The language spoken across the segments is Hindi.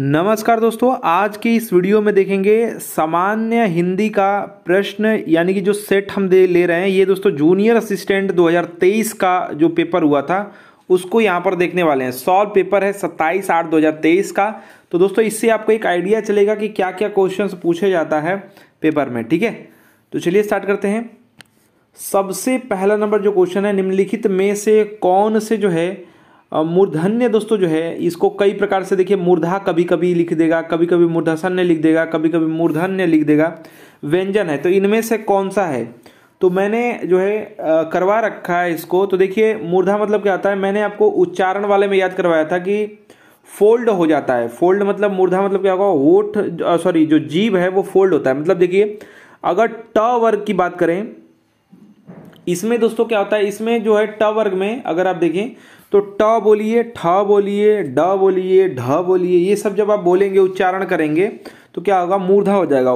नमस्कार दोस्तों आज की इस वीडियो में देखेंगे सामान्य हिंदी का प्रश्न यानी कि जो सेट हम दे ले रहे हैं ये दोस्तों जूनियर असिस्टेंट 2023 का जो पेपर हुआ था उसको यहाँ पर देखने वाले हैं सॉल्व पेपर है 27 आठ 2023 का तो दोस्तों इससे आपको एक आइडिया चलेगा कि क्या क्या क्वेश्चन पूछे जाता है पेपर में ठीक है तो चलिए स्टार्ट करते हैं सबसे पहला नंबर जो क्वेश्चन है निम्नलिखित में से कौन से जो है मूर्धन्य दोस्तों जो है इसको कई प्रकार से देखिए मूर्धा कभी कभी लिख देगा कभी कभी मूर्धसन्य लिख देगा कभी कभी मूर्धन्य लिख देगा व्यंजन है तो इनमें से कौन सा है तो मैंने जो है करवा रखा है इसको तो देखिए मूर्धा मतलब क्या आता है मैंने आपको उच्चारण वाले में याद करवाया था कि फोल्ड हो जाता है फोल्ड मतलब मूर्धा मतलब क्या होगा होठ सॉरी जो जीभ है वो फोल्ड होता है मतलब देखिए अगर ट वर्ग की बात करें इसमें दोस्तों क्या होता है इसमें जो है ट वर्ग में अगर आप देखें तो ट बोलिए ठ बोलिए ड बोलिए ढ बोलिए ये सब जब आप बोलेंगे उच्चारण करेंगे तो क्या होगा मूर्धा हो जाएगा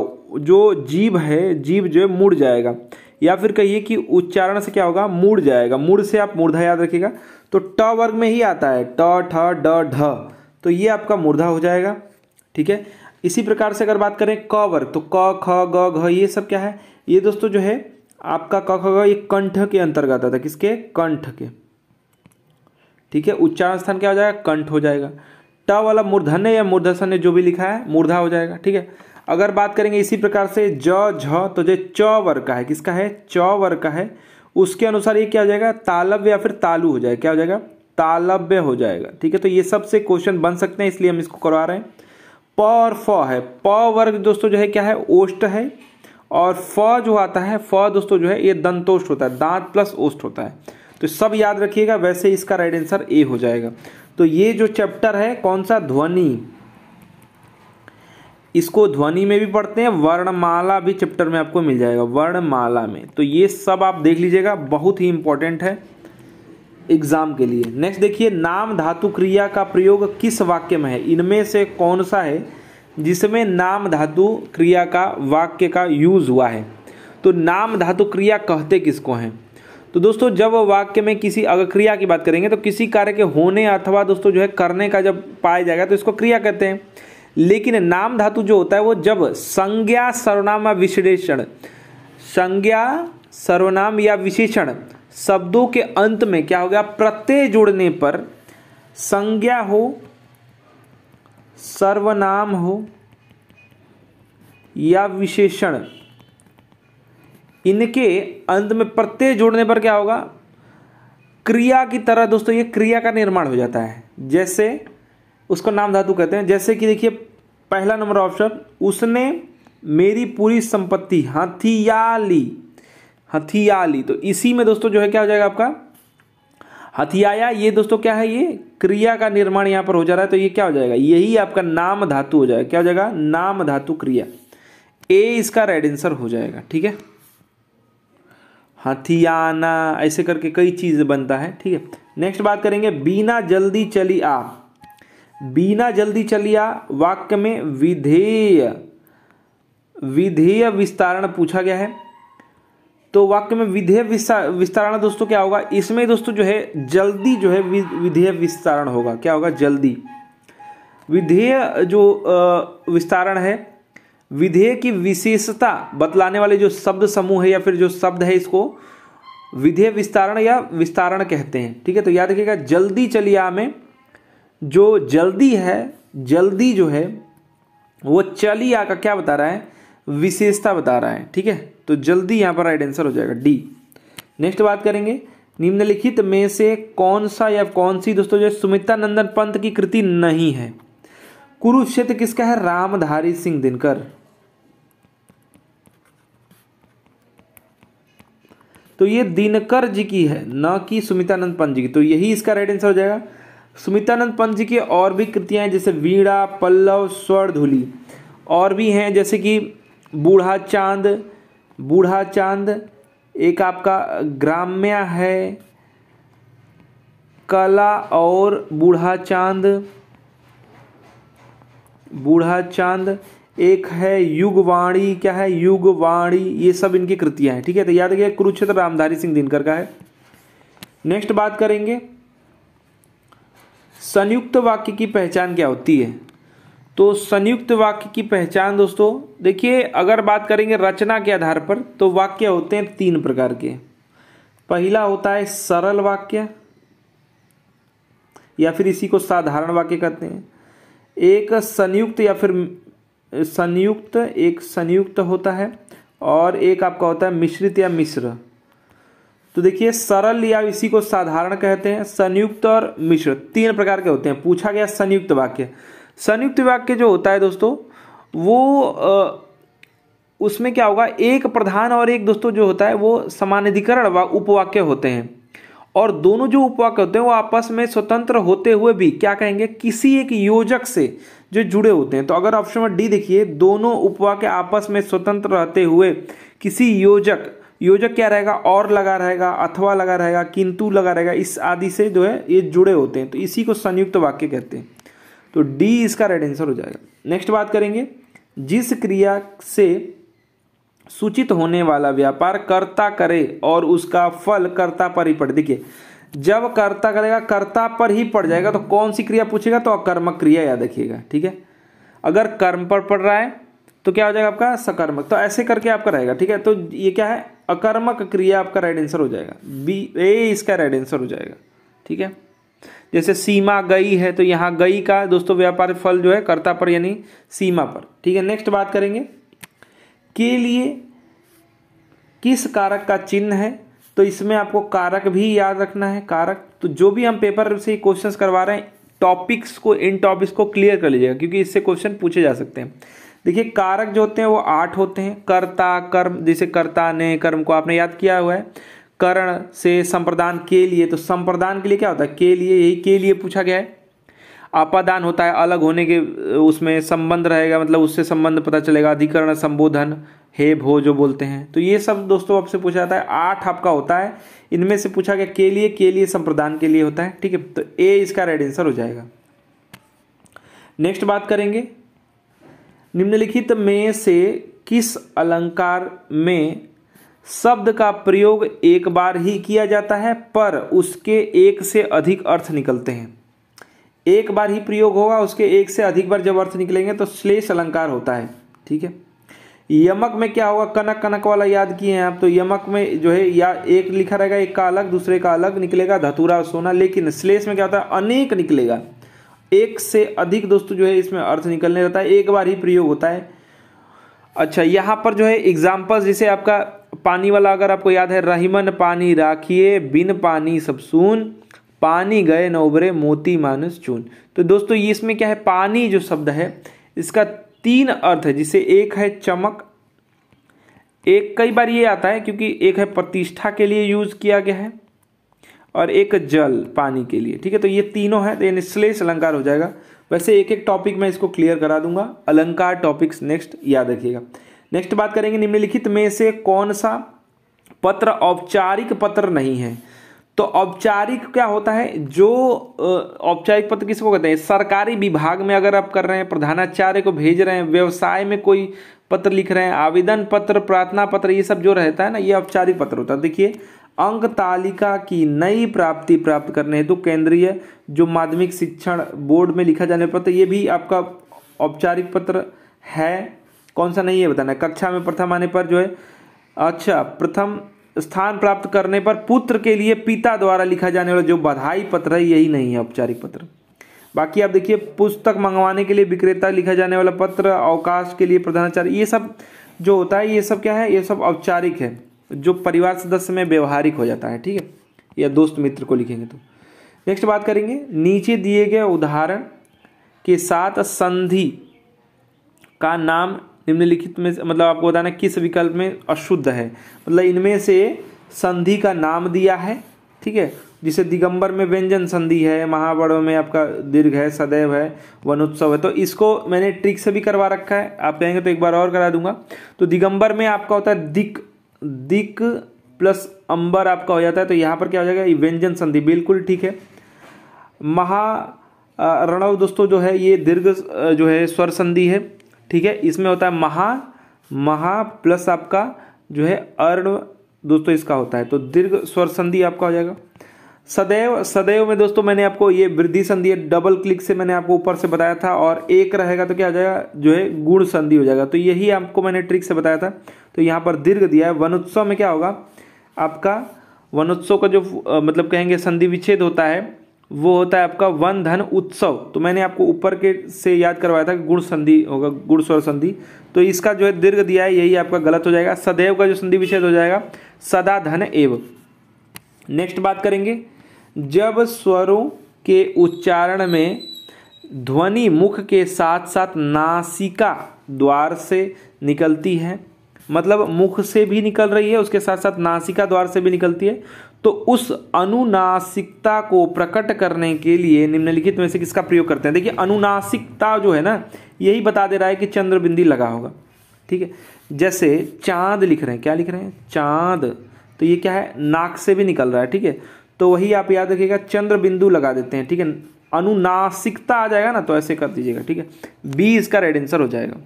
जो जीव है जीव जो है मुड़ जाएगा या फिर कहिए कि उच्चारण से क्या होगा मुड़ जाएगा मुड़ से आप मूर्धा याद रखिएगा तो ट वर्ग में ही आता है ट ठ ड ढ तो ये आपका मूर्धा हो जाएगा ठीक है इसी प्रकार से अगर बात करें क वर्ग तो क ख ग घ ये सब क्या है ये दोस्तों जो है आपका कख होगा ये कंठ के अंतर्गत आता है किसके कंठ के ठीक है उच्चारण स्थान क्या हो जाएगा कंठ हो जाएगा ट वाला मूर्धन्य या मूर्धसन जो भी लिखा है मूर्धा हो जाएगा ठीक है अगर बात करेंगे इसी प्रकार से ज झ तो जो च वर्ग का है किसका है च वर्ग का है उसके अनुसार ये क्या हो जाएगा तालव्य या फिर तालु हो जाएगा क्या हो जाएगा तालव्य हो जाएगा ठीक है तो ये सबसे क्वेश्चन बन सकते हैं इसलिए हम इसको करवा रहे हैं प और फ है प वर्ग दोस्तों जो है क्या है ओष्ट है और फ जो आता है फ दोस्तों जो है ये दंतोष्ट होता है दांत प्लस ओष्ट होता है तो सब याद रखिएगा वैसे इसका राइट आंसर ए हो जाएगा तो ये जो चैप्टर है कौन सा ध्वनि इसको ध्वनि में भी पढ़ते हैं वर्णमाला भी चैप्टर में आपको मिल जाएगा वर्णमाला में तो ये सब आप देख लीजिएगा बहुत ही इंपॉर्टेंट है एग्जाम के लिए नेक्स्ट देखिए नाम धातु क्रिया का प्रयोग किस वाक्य में है इनमें से कौन सा है जिसमें नाम धातु क्रिया का वाक्य का यूज़ हुआ है तो नाम धातु क्रिया कहते किसको हैं तो दोस्तों जब वाक्य में किसी अगर क्रिया की बात करेंगे तो किसी कार्य के होने अथवा दोस्तों जो है करने का जब पाया जाएगा तो इसको क्रिया कहते हैं लेकिन नाम धातु जो होता है वो जब संज्ञा सर्वनाम विश्लेषण संज्ञा सर्वनाम या विशेषण शब्दों के अंत में क्या हो गया प्रत्यय जोड़ने पर संज्ञा हो सर्वनाम हो या विशेषण इनके अंत में प्रत्यय जोड़ने पर क्या होगा क्रिया की तरह दोस्तों ये क्रिया का निर्माण हो जाता है जैसे उसको नाम धातु कहते हैं जैसे कि देखिए पहला नंबर ऑप्शन उसने मेरी पूरी संपत्ति हथिया ली हथिया ली तो इसी में दोस्तों जो है क्या हो जाएगा आपका हथियाया ये दोस्तों क्या है ये क्रिया का निर्माण यहाँ पर हो जा रहा है तो ये क्या हो जाएगा यही आपका नाम धातु हो जाएगा क्या हो जाएगा नाम धातु क्रिया ए इसका राइट आंसर हो जाएगा ठीक है हथियाना ऐसे करके कई चीज़ बनता है ठीक है नेक्स्ट बात करेंगे बिना जल्दी चली आ बिना जल्दी चली आ वाक्य में विधेय विधेय विस्तारण पूछा गया है तो वाक्य में विधेय विस्तारण दोस्तों क्या होगा इसमें दोस्तों जो है जल्दी जो है विधेय विस्तारण होगा क्या होगा जल्दी विधेय जो विस्तारण है विधेय की विशेषता बतलाने वाले जो शब्द समूह है या फिर जो शब्द है इसको विधेय विस्तारण या विस्तारण कहते हैं ठीक है तो याद रखिएगा जल्दी चलिया में जो जल्दी है जल्दी जो है वो चलिया का क्या बता रहा है विशेषता बता रहा है ठीक है तो जल्दी यहाँ पर राइट आंसर हो जाएगा डी नेक्स्ट बात करेंगे निम्नलिखित में से कौन सा या कौन सी दोस्तों जो सुमिता नंदन पंत की कृति नहीं है कुरुक्षेत्र किसका है रामधारी सिंह दिनकर तो ये दिनकर जी की है न कि सुमितानंद पंत जी की तो यही इसका राइट आंसर हो जाएगा सुमितानंद पंत जी की और भी कृतियां हैं जैसे वीड़ा पल्लव स्वर धुली और भी हैं जैसे कि बूढ़ा चांद बूढ़ा चांद एक आपका ग्राम्या है कला और बूढ़ा चांद बूढ़ा चांद एक है युगवाणी क्या है युगवाणी ये सब इनकी कृतियां हैं ठीक है तो याद रखिए कुरुक्षेत्र रामधारी सिंह दिनकर का है नेक्स्ट बात करेंगे संयुक्त वाक्य की पहचान क्या होती है तो संयुक्त वाक्य की पहचान दोस्तों देखिए अगर बात करेंगे रचना के आधार पर तो वाक्य होते हैं तीन प्रकार के पहला होता है सरल वाक्य या फिर इसी को साधारण वाक्य कहते हैं एक संयुक्त या फिर संयुक्त एक संयुक्त होता है और एक आपका होता है मिश्रित या मिश्र तो देखिए सरल या इसी को साधारण कहते हैं संयुक्त और मिश्र तीन प्रकार के होते हैं पूछा गया संयुक्त वाक्य संयुक्त वाक्य जो होता है दोस्तों वो आ, उसमें क्या होगा एक प्रधान और एक दोस्तों जो होता है वो समानाधिकरण व उपवाक्य होते हैं और दोनों जो उपवाक्य होते हैं वो आपस में स्वतंत्र होते हुए भी क्या कहेंगे किसी एक योजक से जो जुड़े होते हैं तो अगर ऑप्शन नंबर डी देखिए दोनों उपवाक्य आपस में स्वतंत्र रहते हुए किसी योजक योजक क्या रहेगा और लगा रहेगा अथवा लगा रहेगा किंतु लगा रहेगा इस आदि से जो है ये जुड़े होते हैं तो इसी को संयुक्त वाक्य कहते हैं तो डी इसका राइट आंसर हो जाएगा नेक्स्ट बात करेंगे जिस क्रिया से सूचित होने वाला व्यापार कर्ता करे और उसका फल कर्ता पर ही पड़े देखिए जब कर्ता करेगा कर्ता पर ही पड़ जाएगा तो कौन सी क्रिया पूछेगा तो अकर्मक क्रिया याद रखिएगा ठीक है अगर कर्म पर पड़ रहा है तो क्या हो जाएगा आपका सकर्मक तो ऐसे करके आपका रहेगा ठीक है तो ये क्या है अकर्मक क्रिया आपका राइट आंसर हो जाएगा बी ए इसका राइट आंसर हो जाएगा ठीक है जैसे सीमा गई है तो यहाँ गई का दोस्तों व्यापार फल जो है कर्ता पर यानी सीमा पर ठीक है नेक्स्ट बात करेंगे के लिए किस कारक का चिन्ह है तो इसमें आपको कारक भी याद रखना है कारक तो जो भी हम पेपर से क्वेश्चंस करवा रहे हैं टॉपिक्स को इन टॉपिक्स को क्लियर कर लीजिएगा क्योंकि इससे क्वेश्चन पूछे जा सकते हैं देखिए कारक जो होते हैं वो आठ होते हैं कर्ता कर्म जैसे कर्ता ने कर्म को आपने याद किया हुआ है करण से संप्रदान के लिए तो संप्रदान के लिए क्या होता है के लिए यही के लिए पूछा गया है अपादान होता है अलग होने के उसमें संबंध रहेगा मतलब उससे संबंध पता चलेगा अधिकरण संबोधन हे भो जो बोलते हैं तो ये सब दोस्तों आपसे पूछा जाता है आठ आपका होता है इनमें से पूछा गया के लिए के लिए संप्रदान के लिए होता है ठीक है तो ए इसका राइट आंसर हो जाएगा नेक्स्ट बात करेंगे निम्नलिखित में से किस अलंकार में शब्द का प्रयोग एक बार ही किया जाता है पर उसके एक से अधिक अर्थ निकलते हैं एक बार ही प्रयोग होगा उसके एक से अधिक बार जब अर्थ निकलेंगे तो श्लेष अलंकार होता है ठीक है यमक में क्या होगा कनक कनक वाला याद किए हैं आप तो यमक में जो है या एक लिखा रहेगा एक का अलग दूसरे का अलग निकलेगा धतूरा और सोना लेकिन श्लेष में क्या होता है अनेक निकलेगा एक से अधिक दोस्तों जो है इसमें अर्थ निकलने रहता है एक बार ही प्रयोग होता है अच्छा यहाँ पर जो है एग्जाम्पल जैसे आपका पानी वाला अगर आपको याद है रहीमन पानी राखिए बिन पानी सब पानी गए न उभरे मोती मानुस चून तो दोस्तों ये इसमें क्या है पानी जो शब्द है इसका तीन अर्थ है जिसे एक है चमक एक कई बार ये आता है क्योंकि एक है प्रतिष्ठा के लिए यूज किया गया है और एक जल पानी के लिए ठीक है तो ये तीनों है तो यानी श्लेष अलंकार हो जाएगा वैसे एक एक टॉपिक मैं इसको क्लियर करा दूंगा अलंकार टॉपिक्स नेक्स्ट याद रखिएगा नेक्स्ट बात करेंगे निम्नलिखित में से कौन सा पत्र औपचारिक पत्र नहीं है तो औपचारिक क्या होता है जो औपचारिक पत्र किसको कहते हैं सरकारी विभाग में अगर आप कर रहे हैं प्रधानाचार्य को भेज रहे हैं व्यवसाय में कोई पत्र लिख रहे हैं आवेदन पत्र प्रार्थना पत्र ये सब जो रहता है ना ये औपचारिक पत्र होता है देखिए अंक तालिका की नई प्राप्ति प्राप्त करने हेतु तो केंद्रीय जो माध्यमिक शिक्षण बोर्ड में लिखा जाने पत्र तो ये भी आपका औपचारिक पत्र है कौन सा नहीं है बताना कक्षा में प्रथम आने पर जो है अच्छा प्रथम स्थान प्राप्त करने पर पुत्र के लिए पिता द्वारा लिखा जाने वाला जो बधाई पत्र है यही नहीं है औपचारिक पत्र बाकी आप देखिए पुस्तक मंगवाने के लिए विक्रेता लिखा जाने वाला पत्र अवकाश के लिए प्रधानाचार्य ये सब जो होता है ये सब क्या है ये सब औपचारिक है जो परिवार सदस्य में व्यवहारिक हो जाता है ठीक है या दोस्त मित्र को लिखेंगे तो नेक्स्ट बात करेंगे नीचे दिए गए उदाहरण के साथ संधि का नाम निम्नलिखित में मतलब आपको बताना किस विकल्प में अशुद्ध है मतलब इनमें से संधि का नाम दिया है ठीक है जिसे दिगंबर में व्यंजन संधि है महावड़ों में आपका दीर्घ है सदैव है वनोत्सव है तो इसको मैंने ट्रिक से भी करवा रखा है आप कहेंगे तो एक बार और करा दूंगा तो दिगंबर में आपका होता है दिक दिक प्लस अंबर आपका हो जाता है तो यहाँ पर क्या हो जाएगा व्यंजन संधि बिल्कुल ठीक है महा रणव दोस्तों जो है ये दीर्घ जो है स्वर संधि है ठीक है इसमें होता है महा महा प्लस आपका जो है अर्ण दोस्तों इसका होता है तो दीर्घ स्वर संधि आपका हो जाएगा सदैव सदैव में दोस्तों मैंने आपको ये वृद्धि संधि है डबल क्लिक से मैंने आपको ऊपर से बताया था और एक रहेगा तो क्या हो जाएगा जो है गुण संधि हो जाएगा तो यही आपको मैंने ट्रिक से बताया था तो यहाँ पर दीर्घ दिया है वनोत्सव में क्या होगा आपका वनोत्सव का जो मतलब कहेंगे संधि विच्छेद होता है वो होता है आपका वन धन उत्सव तो मैंने आपको ऊपर के से याद करवाया था कि गुण संधि होगा गुड़ स्वर संधि तो इसका जो है दीर्घ दिया है यही आपका गलत हो जाएगा सदैव का जो संधि विच्छेद हो जाएगा सदा धन एव नेक्स्ट बात करेंगे जब स्वरों के उच्चारण में ध्वनि मुख के साथ साथ नासिका द्वार से निकलती है मतलब मुख से भी निकल रही है उसके साथ साथ नासिका द्वार से भी निकलती है तो उस अनुनासिकता को प्रकट करने के लिए निम्नलिखित में से किसका प्रयोग करते हैं देखिए अनुनासिकता जो है ना यही बता दे रहा है कि चंद्र बिंदी लगा होगा ठीक है जैसे चांद लिख रहे हैं क्या लिख रहे हैं चांद तो ये क्या है नाक से भी निकल रहा है ठीक है तो वही आप याद रखिएगा चंद्र बिंदु लगा देते हैं ठीक है अनुनासिकता आ जाएगा ना तो ऐसे कर दीजिएगा ठीक है बी इसका राइट आंसर हो जाएगा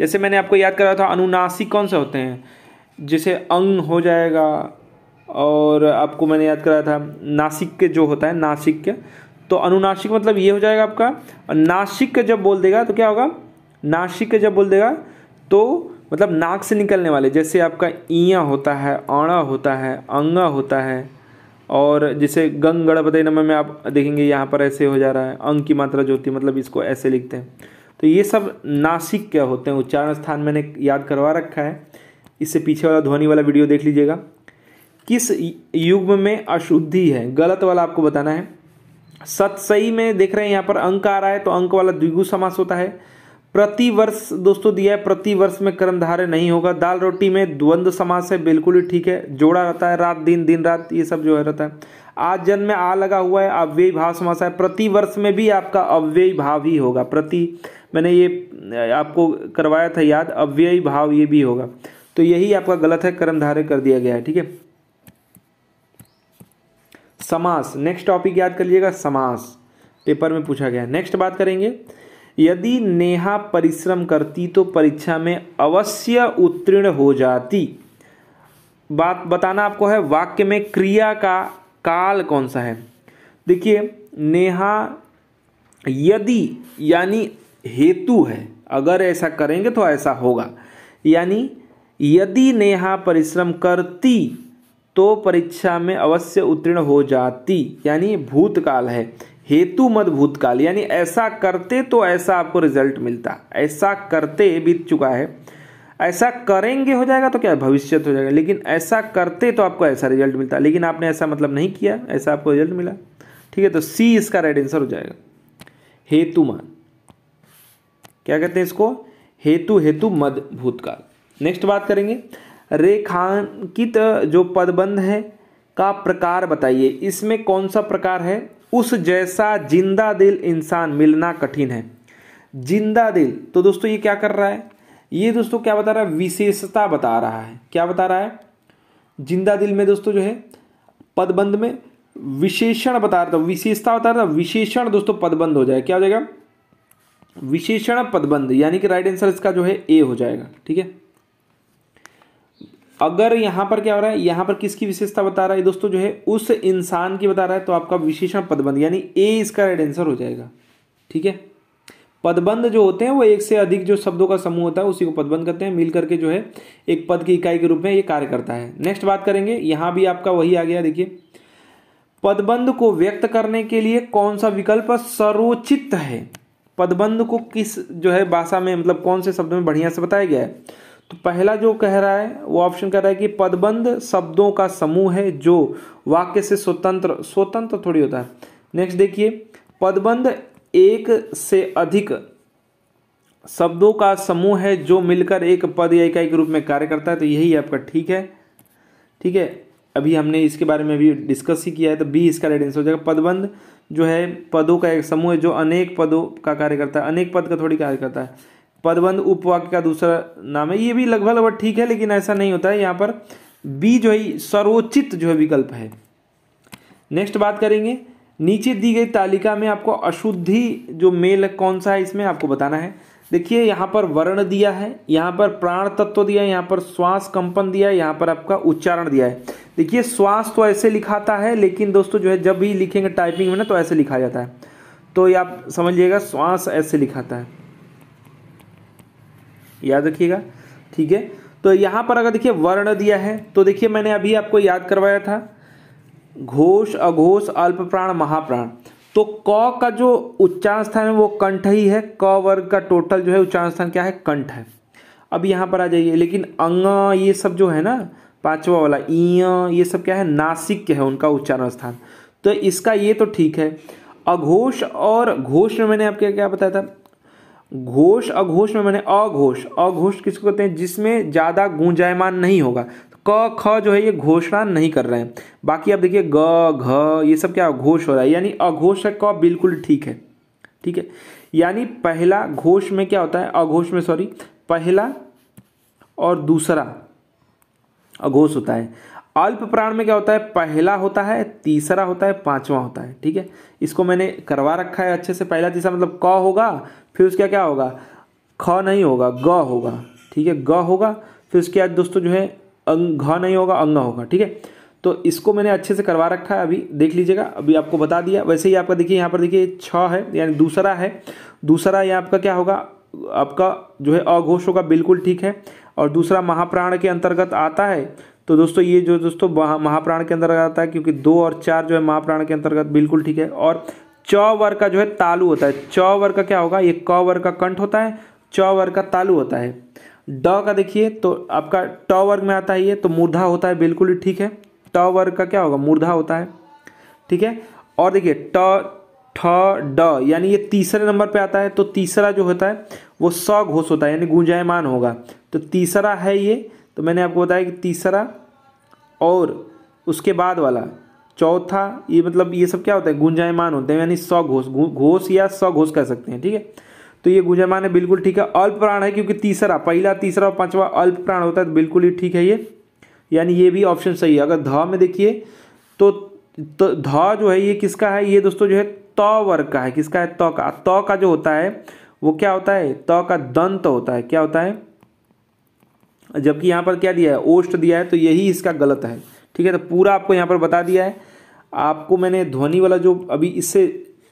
जैसे मैंने आपको याद कराया था अनुनासिक कौन से होते हैं जैसे अंग हो जाएगा और आपको मैंने याद कराया था नासिक के जो होता है नासिक के तो अनुनासिक मतलब ये हो जाएगा आपका नासिक का जब बोल देगा तो क्या होगा नासिक का जब बोल देगा तो मतलब नाक से निकलने वाले जैसे आपका ईया होता है अणा होता है अंगा होता है और जैसे गंग गणपति नम में आप देखेंगे यहाँ पर ऐसे हो जा रहा है अंग की मात्रा जो होती है मतलब इसको ऐसे लिखते हैं तो ये सब नासिक क्या होते हैं उच्चारण स्थान मैंने याद करवा रखा है इससे पीछे वाला ध्वनि वाला वीडियो देख लीजिएगा किस युग में अशुद्धि है गलत वाला आपको बताना है सही में देख रहे हैं यहाँ पर अंक आ रहा है तो अंक वाला द्विगु समास होता है प्रति वर्ष दोस्तों दिया है प्रति वर्ष में कर्मधारय नहीं होगा दाल रोटी में द्वंद्व समास है बिल्कुल ही ठीक है जोड़ा रहता है रात दिन दिन रात ये सब जो है रहता है आज जन्म में आ लगा हुआ है अव्ययी भाव समास है वर्ष में भी आपका अव्ययी भाव ही होगा प्रति मैंने ये आपको करवाया था याद अव्यय भाव ये भी होगा तो यही आपका गलत है कर्मधारय कर दिया गया है ठीक है समास नेक्स्ट टॉपिक याद कर लीजिएगा समास पेपर में पूछा गया नेक्स्ट बात करेंगे यदि नेहा परिश्रम करती तो परीक्षा में अवश्य उत्तीर्ण हो जाती बात बताना आपको है वाक्य में क्रिया का काल कौन सा है देखिए नेहा यदि यानी हेतु है अगर ऐसा करेंगे तो ऐसा होगा यानी यदि नेहा परिश्रम करती तो परीक्षा में अवश्य उत्तीर्ण हो जाती यानी भूतकाल है हेतु मत भूतकाल यानी ऐसा करते तो ऐसा आपको रिजल्ट मिलता ऐसा करते बीत चुका है ऐसा करेंगे हो जाएगा तो क्या भविष्य तो हो जाएगा लेकिन ऐसा करते तो आपको ऐसा रिजल्ट मिलता लेकिन आपने ऐसा मतलब नहीं किया ऐसा आपको रिजल्ट मिला ठीक है तो सी इसका राइट आंसर हो जाएगा हेतु मान क्या कहते हैं इसको हेतु हेतु मद भूतकाल नेक्स्ट बात करेंगे रेखांकित जो पदबंध है का प्रकार बताइए इसमें कौन सा प्रकार है उस जैसा जिंदा दिल इंसान मिलना कठिन है जिंदा दिल तो दोस्तों ये क्या कर रहा है ये दोस्तों क्या बता रहा है विशेषता बता रहा है क्या बता रहा है जिंदा दिल में दोस्तों जो है पदबंध में विशेषण बता रहा था विशेषता बता रहा था विशेषण दोस्तों पदबंध हो जाए क्या हो जाएगा विशेषण पदबंध यानी कि राइट आंसर इसका जो है ए हो जाएगा ठीक है अगर यहाँ पर क्या हो रहा है यहाँ पर किसकी विशेषता बता रहा है दोस्तों जो है उस इंसान की बता रहा है तो आपका विशेषण पदबंध यानी ए इसका राइट आंसर हो जाएगा ठीक है पदबंध जो होते हैं वो एक से अधिक जो शब्दों का समूह होता है उसी को पदबंध करते हैं मिल करके जो है एक पद की इकाई के रूप में ये कार्य करता है नेक्स्ट बात करेंगे यहाँ भी आपका वही आ गया देखिए पदबंध को व्यक्त करने के लिए कौन सा विकल्प सर्वोचित है पदबंध को किस जो है भाषा में मतलब कौन से शब्द में बढ़िया से बताया गया है तो पहला जो कह रहा है वो ऑप्शन कह रहा है कि पदबंध शब्दों का समूह है जो वाक्य से स्वतंत्र स्वतंत्र थोड़ी होता है नेक्स्ट देखिए पदबंध एक से अधिक शब्दों का समूह है जो मिलकर एक पद या इकाई के रूप में कार्य करता है तो यही आपका ठीक है ठीक है अभी हमने इसके बारे में भी डिस्कस ही किया है तो बी इसका रेडेंस हो जाएगा पदबंध जो है पदों का एक समूह है जो अनेक पदों का कार्य करता है अनेक पद का थोड़ी कार्य करता है पदबंध उपवाक्य का दूसरा नाम है ये भी लगभग लगभग ठीक है लेकिन ऐसा नहीं होता है यहाँ पर बी जो है सर्वोचित जो है विकल्प है नेक्स्ट बात करेंगे नीचे दी गई तालिका में आपको अशुद्धि जो मेल कौन सा है इसमें आपको बताना है देखिए यहाँ पर वर्ण दिया है यहाँ पर प्राण तत्व दिया है यहाँ पर श्वास कंपन दिया है यहाँ पर आपका उच्चारण दिया है देखिए श्वास तो ऐसे लिखाता है लेकिन दोस्तों जो है जब भी लिखेंगे टाइपिंग में ना तो ऐसे लिखा जाता है तो ये आप समझिएगा श्वास ऐसे लिखाता है याद रखिएगा ठीक है तो यहाँ पर अगर देखिए वर्ण दिया है तो देखिए मैंने अभी आपको याद करवाया था घोष अघोष अल्प प्राण महाप्राण तो क का जो उच्चारण स्थान है वो कंठ ही है क वर्ग का टोटल जो है उच्चारण स्थान क्या है कंठ है अब यहाँ पर आ जाइए लेकिन अंग ये सब जो है ना पांचवा वाला ई ये सब क्या है नासिक के है उनका उच्चारण स्थान तो इसका ये तो ठीक है अघोष और घोष में मैंने आपके क्या बताया था घोष अघोष में मैंने अघोष अघोष किसको कहते हैं जिसमें ज़्यादा गूंजायमान नहीं होगा तो क ख जो है ये घोषणा नहीं कर रहे हैं बाकी आप देखिए ग घ ये सब क्या घोष हो रहा है यानी अघोष है क बिल्कुल ठीक है ठीक है यानी पहला घोष में क्या होता है अघोष में सॉरी पहला और दूसरा अघोष होता है अल्प प्राण में क्या होता है पहला होता है तीसरा होता है पांचवा होता है ठीक है इसको मैंने करवा रखा है अच्छे से पहला तीसरा मतलब क होगा फिर उसका क्या होगा ख नहीं होगा ग होगा ठीक है ग होगा फिर उसके बाद दोस्तों जो है अंग घ नहीं होगा अंग होगा ठीक है तो इसको मैंने अच्छे से करवा रखा है अभी देख लीजिएगा अभी आपको बता दिया वैसे ही आपका देखिए यहाँ पर देखिए छ है यानी दूसरा है दूसरा यहाँ आपका क्या होगा आपका जो है अघोष होगा बिल्कुल ठीक है और दूसरा महाप्राण के अंतर्गत आता है तो दोस्तों ये जो दोस्तों महाप्राण के अंतर्गत आता है क्योंकि दो और चार जो है महाप्राण के अंतर्गत बिल्कुल ठीक है और चौवर का जो है तालु होता है चौवर का क्या होगा ये कौवर का कंठ होता है चौवर का तालु होता है ड का देखिए तो आपका ट वर्ग में आता है ये तो मूर्धा होता है बिल्कुल ही ठीक है ट वर्ग का क्या होगा मूर्धा होता है ठीक है और देखिए ट ठ ड यानी ये तीसरे नंबर पे आता है तो तीसरा जो होता है वो सौ घोष होता है यानी गुंजायमान होगा तो तीसरा है ये तो मैंने आपको बताया कि तीसरा और उसके बाद वाला चौथा ये मतलब ये सब क्या होता है गुंजायमान होते हैं यानी सौ घोष घोष या सौ घोष कह सकते हैं ठीक है तो ये गुंजायमान है बिल्कुल ठीक है अल्प प्राण है क्योंकि तीसरा पहला तीसरा और पांचवा अल्प प्राण होता है तो बिल्कुल ही ठीक है ये यानी ये भी ऑप्शन सही है अगर ध में देखिए तो, तो ध जो है ये किसका है ये दोस्तों जो है त वर्ग का है किसका है त का त का जो होता है वो क्या होता है त का दंत होता है क्या होता है जबकि यहाँ पर क्या दिया है ओष्ट दिया है तो यही इसका गलत है ठीक है तो पूरा आपको यहाँ पर बता दिया है आपको मैंने ध्वनि वाला जो अभी इससे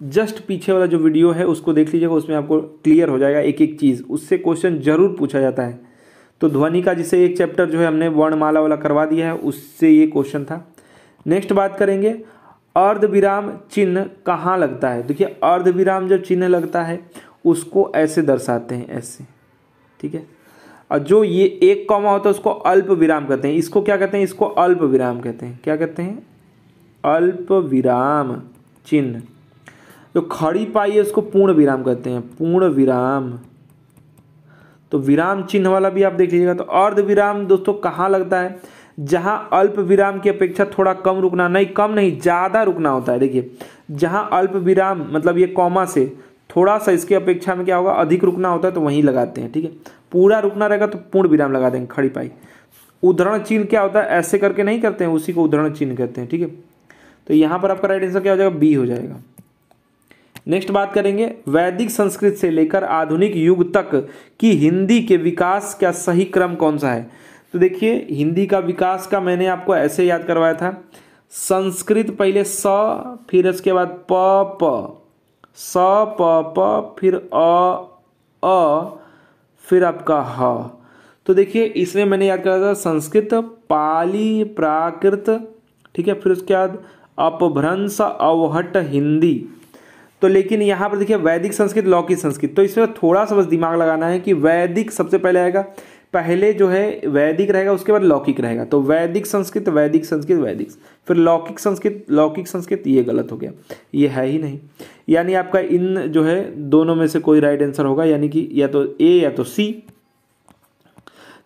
जस्ट पीछे वाला जो वीडियो है उसको देख लीजिएगा उसमें आपको क्लियर हो जाएगा एक एक चीज़ उससे क्वेश्चन जरूर पूछा जाता है तो ध्वनि का जिसे एक चैप्टर जो है हमने वर्णमाला वाला करवा दिया है उससे ये क्वेश्चन था नेक्स्ट बात करेंगे अर्ध विराम चिन्ह कहाँ लगता है देखिए अर्ध विराम जो चिन्ह लगता है उसको ऐसे दर्शाते हैं ऐसे ठीक है और जो ये एक कॉमा होता है उसको अल्प विराम कहते हैं इसको क्या कहते हैं इसको अल्प विराम कहते हैं क्या कहते हैं अल्प विराम चिन्ह जो खड़ी पाई है उसको पूर्ण विराम कहते हैं पूर्ण विराम तो विराम चिन्ह वाला भी आप देख लीजिएगा तो अर्ध विराम दोस्तों कहाँ लगता है जहाँ अल्प विराम की अपेक्षा थोड़ा कम रुकना नहीं कम नहीं ज़्यादा रुकना होता है देखिए जहाँ अल्प विराम मतलब ये कॉमा से थोड़ा सा इसकी अपेक्षा में क्या होगा अधिक रुकना होता है तो वहीं लगाते हैं ठीक है पूरा रुकना रहेगा तो पूर्ण विराम लगा देंगे खड़ी पाई उदाहरण चिन्ह क्या होता है ऐसे करके नहीं करते हैं उसी को उदाहरण चिन्ह कहते हैं ठीक है तो यहां पर आपका राइट आंसर क्या हो जाएगा बी हो जाएगा नेक्स्ट बात करेंगे वैदिक संस्कृत से लेकर आधुनिक युग तक की हिंदी के विकास का सही क्रम कौन सा है तो देखिए हिंदी का विकास का मैंने आपको ऐसे याद करवाया था संस्कृत पहले स फिर उसके बाद प प स प प फिर अ अ फिर आपका ह तो देखिए इसमें मैंने याद करा था संस्कृत पाली प्राकृत ठीक है फिर उसके बाद अपभ्रंश अवहट हिंदी तो लेकिन यहाँ पर देखिए वैदिक संस्कृत लौकिक संस्कृत तो इसमें थोड़ा सा बस दिमाग लगाना है कि वैदिक सबसे पहले आएगा पहले जो है वैदिक रहेगा उसके बाद लौकिक रहेगा तो वैदिक संस्कृत वैदिक संस्कृत वैदिक फिर लौकिक संस्कृत लौकिक संस्कृत ये गलत हो गया ये है ही नहीं यानी आपका इन जो है दोनों में से कोई राइट आंसर होगा यानी कि या तो ए या तो सी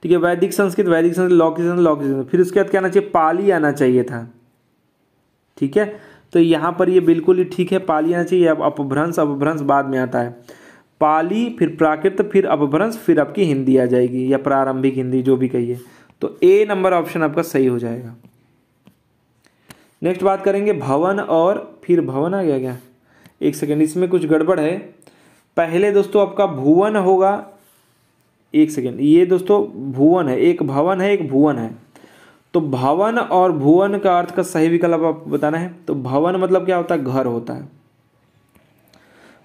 ठीक है वैदिक संस्कृत वैदिक संस्कृत लौकिक संस्कृत लौकिक संस्कृत फिर उसके बाद क्या आना चाहिए पाली आना चाहिए था ठीक है तो यहाँ पर ये बिल्कुल ही ठीक है पाली आना चाहिए अब अपभ्रंश अपभ्रंश बाद में आता है पाली फिर प्राकृत फिर अपभ्रंश फिर आपकी हिंदी आ जाएगी या प्रारंभिक हिंदी जो भी कहिए तो ए नंबर ऑप्शन आपका सही हो जाएगा नेक्स्ट बात करेंगे भवन और फिर भवन आ गया क्या एक सेकेंड इसमें कुछ गड़बड़ है पहले दोस्तों आपका भुवन होगा एक सेकेंड ये दोस्तों भुवन है एक भवन है एक भुवन है तो भवन और भुवन का अर्थ का सही विकल्प आपको बताना है तो भवन मतलब क्या होता है घर होता है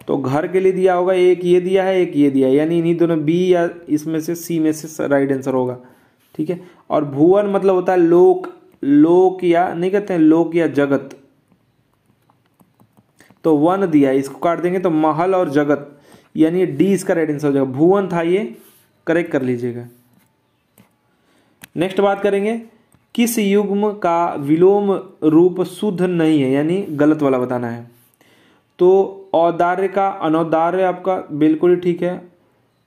तो घर के लिए दिया होगा एक ये दिया है एक ये दिया यानी इन्हीं दोनों बी या इसमें से सी में से राइट आंसर होगा ठीक है और भुवन मतलब होता है लोक लोक या नहीं कहते हैं लोक या जगत तो वन दिया इसको काट देंगे तो महल और जगत यानी डी इसका राइट आंसर हो जाएगा भुवन था ये करेक्ट कर लीजिएगा नेक्स्ट बात करेंगे किस युग्म का विलोम रूप शुद्ध नहीं है यानी गलत वाला बताना है तो औदार्य का अनौदार्य आपका बिल्कुल ही ठीक है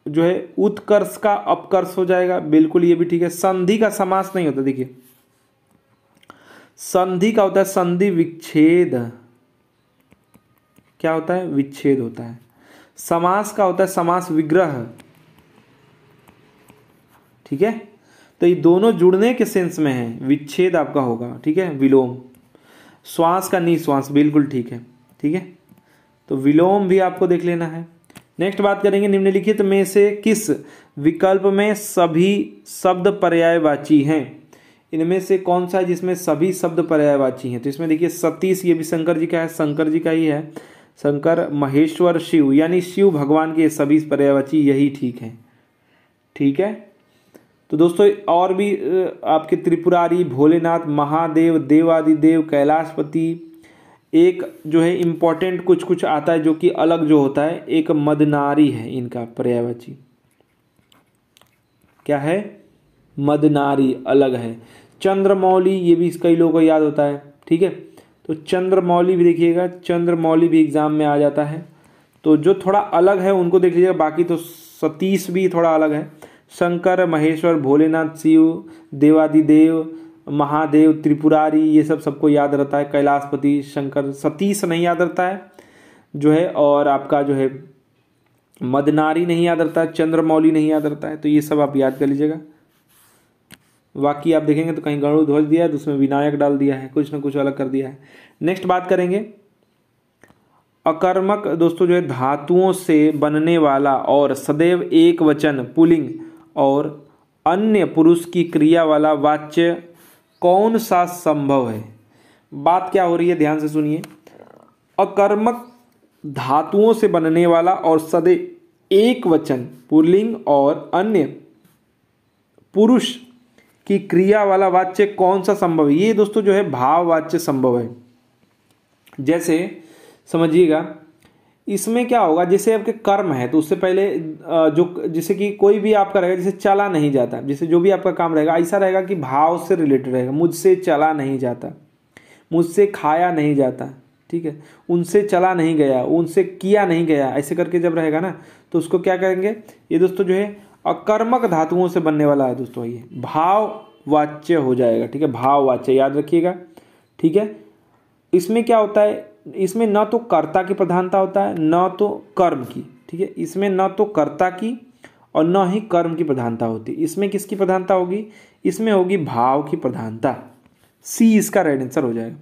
जो है उत्कर्ष का अपकर्ष हो जाएगा बिल्कुल ये भी ठीक है संधि का समास नहीं होता देखिए संधि का होता है संधि विच्छेद क्या होता है विच्छेद होता है समास का होता है समास विग्रह ठीक है तो ये दोनों जुड़ने के सेंस में है विच्छेद आपका होगा ठीक है विलोम श्वास का निश्वास बिल्कुल ठीक है ठीक है तो विलोम भी आपको देख लेना है नेक्स्ट बात करेंगे निम्नलिखित में से किस विकल्प में सभी शब्द पर्यायवाची हैं इनमें से कौन सा है जिसमें सभी शब्द पर्यायवाची हैं तो इसमें देखिए सतीश ये भी शंकर जी का है शंकर जी का ही है शंकर महेश्वर शिव यानी शिव भगवान के सभी पर्यायवाची यही ठीक है ठीक है तो दोस्तों और भी आपके त्रिपुरारी भोलेनाथ महादेव देवादिदेव कैलाशपति एक जो है इम्पोर्टेंट कुछ कुछ आता है जो कि अलग जो होता है एक मदनारी है इनका पर्यायवाची क्या है मदनारी अलग है चंद्रमौली ये भी कई लोगों को याद होता है ठीक है तो चंद्रमौली भी देखिएगा चंद्रमौली भी एग्ज़ाम में आ जाता है तो जो थोड़ा अलग है उनको देख लीजिएगा बाकी तो सतीश भी थोड़ा अलग है शंकर महेश्वर भोलेनाथ शिव देवादिदेव महादेव त्रिपुरारी ये सब सबको याद रहता है कैलाशपति शंकर सतीश नहीं याद रहता है जो है और आपका जो है मदनारी नहीं याद रहता है चंद्रमौली नहीं याद रहता है तो ये सब आप याद कर लीजिएगा बाकी आप देखेंगे तो कहीं गणु ध्वज दिया है तो उसमें विनायक डाल दिया है कुछ ना कुछ अलग कर दिया है नेक्स्ट बात करेंगे अकर्मक दोस्तों जो है धातुओं से बनने वाला और सदैव एक वचन पुलिंग और अन्य पुरुष की क्रिया वाला वाच्य कौन सा संभव है बात क्या हो रही है ध्यान से सुनिए अकर्मक धातुओं से बनने वाला और सदैव एक वचन पुलिंग और अन्य पुरुष की क्रिया वाला वाच्य कौन सा संभव है ये दोस्तों जो है भाव वाच्य संभव है जैसे समझिएगा इसमें क्या होगा जैसे आपके कर्म है तो उससे पहले जो जैसे कि कोई भी आपका रहेगा जैसे चला नहीं जाता जैसे जो भी आपका काम रहेगा ऐसा रहेगा कि भाव से रिलेटेड रहेगा मुझसे चला नहीं जाता मुझसे खाया नहीं जाता ठीक है उनसे चला नहीं गया उनसे किया नहीं गया ऐसे करके जब रहेगा ना तो उसको क्या करेंगे ये दोस्तों जो है अकर्मक धातुओं से बनने वाला है दोस्तों ये वाच्य हो जाएगा ठीक है भाव वाच्य याद रखिएगा ठीक है इसमें क्या होता है इसमें न तो कर्ता की प्रधानता होता है न तो कर्म की ठीक है इसमें न तो कर्ता की और न ही कर्म की प्रधानता होती इसमें किसकी प्रधानता होगी इसमें होगी भाव की प्रधानता सी इसका राइट आंसर हो जाएगा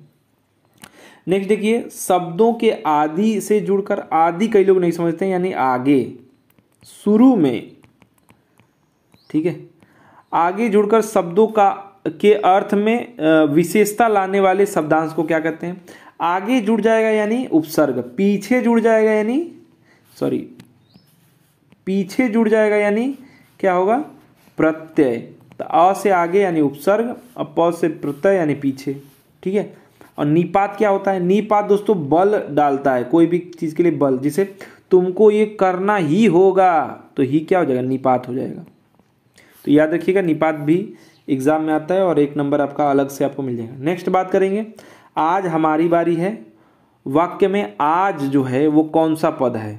नेक्स्ट देखिए शब्दों के आदि से जुड़कर आदि कई लोग नहीं समझते यानी आगे शुरू में ठीक है आगे जुड़कर शब्दों का के अर्थ में विशेषता लाने वाले शब्दांश को क्या कहते हैं आगे जुड़ जाएगा यानी उपसर्ग पीछे जुड़ जाएगा यानी सॉरी पीछे जुड़ जाएगा यानी क्या होगा प्रत्यय तो अ से आगे यानी उपसर्ग और प से प्रत्यय यानी पीछे ठीक है और निपात क्या होता है निपात दोस्तों बल डालता है कोई भी चीज़ के लिए बल जिसे तुमको ये करना ही होगा तो ही क्या हो जाएगा निपात हो जाएगा तो याद रखिएगा निपात भी एग्जाम में आता है और एक नंबर आपका अलग से आपको मिल जाएगा नेक्स्ट बात करेंगे आज हमारी बारी है वाक्य में आज जो है वो कौन सा पद है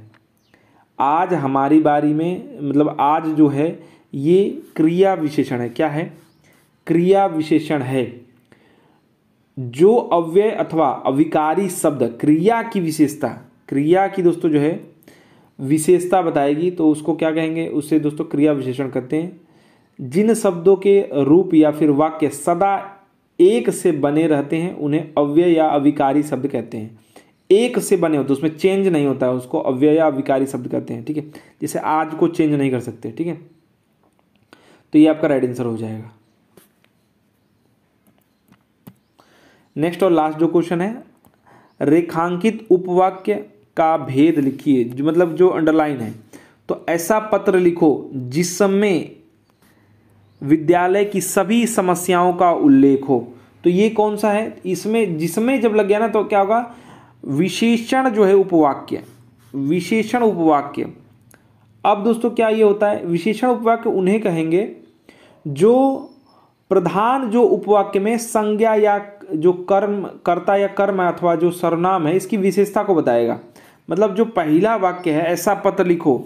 आज हमारी बारी में मतलब आज जो है ये क्रिया विशेषण है क्या है क्रिया विशेषण है जो अव्यय अथवा अविकारी शब्द क्रिया की विशेषता क्रिया की दोस्तों जो है विशेषता बताएगी तो उसको क्या कहेंगे उससे दोस्तों क्रिया विशेषण करते हैं जिन शब्दों के रूप या फिर वाक्य सदा एक से बने रहते हैं उन्हें अव्यय या अविकारी शब्द कहते हैं एक से बने होते उसमें चेंज नहीं होता है उसको अव्यय या अविकारी शब्द कहते हैं ठीक है जैसे आज को चेंज नहीं कर सकते ठीक है तो ये आपका राइट आंसर हो जाएगा नेक्स्ट और लास्ट जो क्वेश्चन है रेखांकित उपवाक्य का भेद लिखिए मतलब जो अंडरलाइन है तो ऐसा पत्र लिखो जिसमें विद्यालय की सभी समस्याओं का उल्लेख हो तो ये कौन सा है इसमें जिसमें जब लग गया ना तो क्या होगा विशेषण जो है उपवाक्य विशेषण उपवाक्य अब दोस्तों क्या ये होता है विशेषण उपवाक्य उन्हें कहेंगे जो प्रधान जो उपवाक्य में संज्ञा या जो कर्म कर्ता या कर्म अथवा जो सर्वनाम है इसकी विशेषता को बताएगा मतलब जो पहला वाक्य है ऐसा पत्र लिखो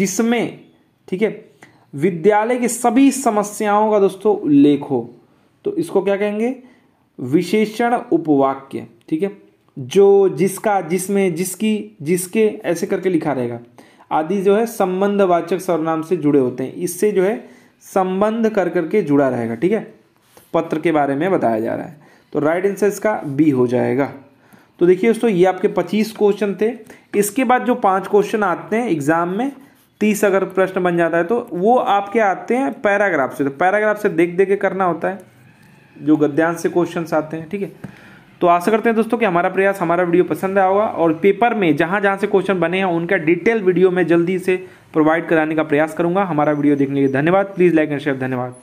जिसमें ठीक है विद्यालय की सभी समस्याओं का दोस्तों उल्लेख हो तो इसको क्या कहेंगे विशेषण उपवाक्य ठीक है जो जिसका जिसमें जिसकी जिसके ऐसे करके लिखा रहेगा आदि जो है संबंधवाचक सर्वनाम से जुड़े होते हैं इससे जो है संबंध कर करके जुड़ा रहेगा ठीक है पत्र के बारे में बताया जा रहा है तो राइट आंसर इसका बी हो जाएगा तो देखिए दोस्तों ये आपके 25 क्वेश्चन थे इसके बाद जो पांच क्वेश्चन आते हैं एग्जाम में तीस अगर प्रश्न बन जाता है तो वो आपके आते हैं पैराग्राफ से तो पैराग्राफ से देख देख के करना होता है जो गद्यांश से क्वेश्चन आते हैं ठीक है तो आशा करते हैं दोस्तों कि हमारा प्रयास हमारा वीडियो पसंद आया होगा और पेपर में जहाँ जहाँ से क्वेश्चन बने हैं उनका डिटेल वीडियो में जल्दी से प्रोवाइड कराने का प्रयास करूँगा हमारा वीडियो देखने के लिए धन्यवाद प्लीज़ लाइक एंड शेयर धन्यवाद